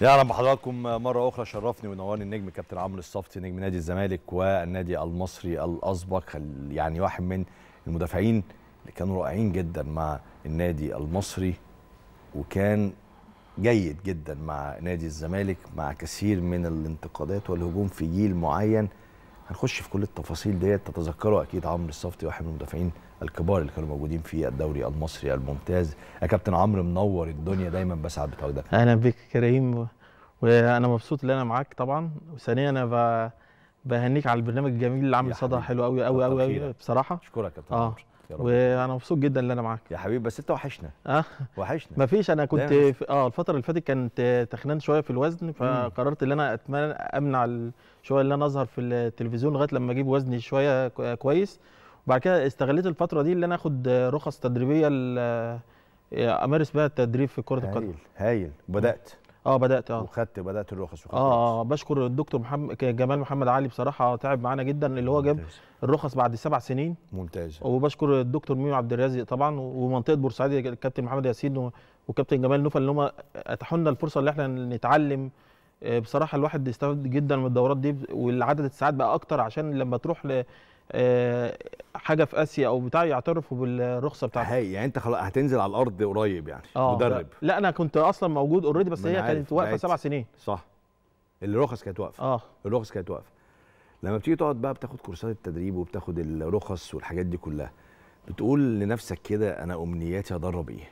يا اهلا بحضراتكم مرة أخرى شرفني ونورني النجم كابتن عمرو الصفتي نجم نادي الزمالك والنادي المصري الأسبق يعني واحد من المدافعين اللي كانوا رائعين جدا مع النادي المصري وكان جيد جدا مع نادي الزمالك مع كثير من الانتقادات والهجوم في جيل معين هنخش في كل التفاصيل ديت تتذكروا اكيد عمرو الصفتي واحد من المدافعين الكبار اللي كانوا موجودين في الدوري المصري الممتاز يا كابتن عمرو منور الدنيا دايما بسعد بتواجدك اهلا بك كريم وانا مبسوط ان انا معاك طبعا وثانيا انا ب... بهنيك على البرنامج الجميل اللي عامل صدى حلو قوي قوي قوي بصراحه اشكرك يا كابتن آه. عمرو يا رب وانا مبسوط جدا ان انا معاك يا حبيبي بس انت وحشنا اه وحشنا مفيش انا كنت في اه الفتره اللي فاتت كانت تخنان شويه في الوزن فقررت ان انا اتمنى امنع شويه ان انا اظهر في التلفزيون لغايه لما اجيب وزني شويه كويس وبعد كده استغليت الفتره دي ان انا اخد رخص تدريبيه آه، امارس بها التدريب في كره القدم هايل هايل بدات اه بدات اه وخدت بدات الرخص وخدت اه, آه. بشكر الدكتور محمد جمال محمد علي بصراحه تعب معانا جدا اللي هو جاب الرخص بعد سبع سنين ممتاز وبشكر الدكتور ميمو عبد الرازق طبعا ومنطقه بورسعيد الكابتن محمد ياسين وكابتن جمال نوفل اللي هم اتاحوا لنا الفرصه اللي احنا نتعلم آه، بصراحه الواحد استفاد جدا من الدورات دي والعدد الساعات بقى اكتر عشان لما تروح آه، حاجه في اسيا او بتاع يعترفوا بالرخصه بتاعتك هي يعني انت خلاص هتنزل على الارض قريب يعني آه مدرب لا, لا انا كنت اصلا موجود اوريدي بس هي كانت واقفه سبع سنين صح الرخص كانت واقفه اه الرخص كانت واقفه لما بتيجي تقعد بقى بتاخد كورسات التدريب وبتاخد الرخص والحاجات دي كلها بتقول لنفسك كده انا امنياتي ادرب ايه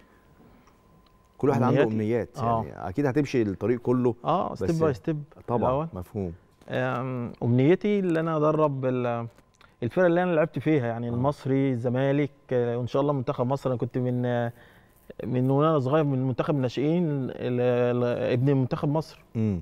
كل واحد عنده امنيات يعني آه. يعني اكيد هتمشي الطريق كله اه ستيب باي ستيب طبعا الأول. مفهوم امنيتي ان انا ادرب الفرق اللي انا لعبت فيها يعني آه. المصري الزمالك آه، وان شاء الله منتخب مصر انا كنت من آه، من وانا صغير من منتخب الناشئين ابن منتخب مصر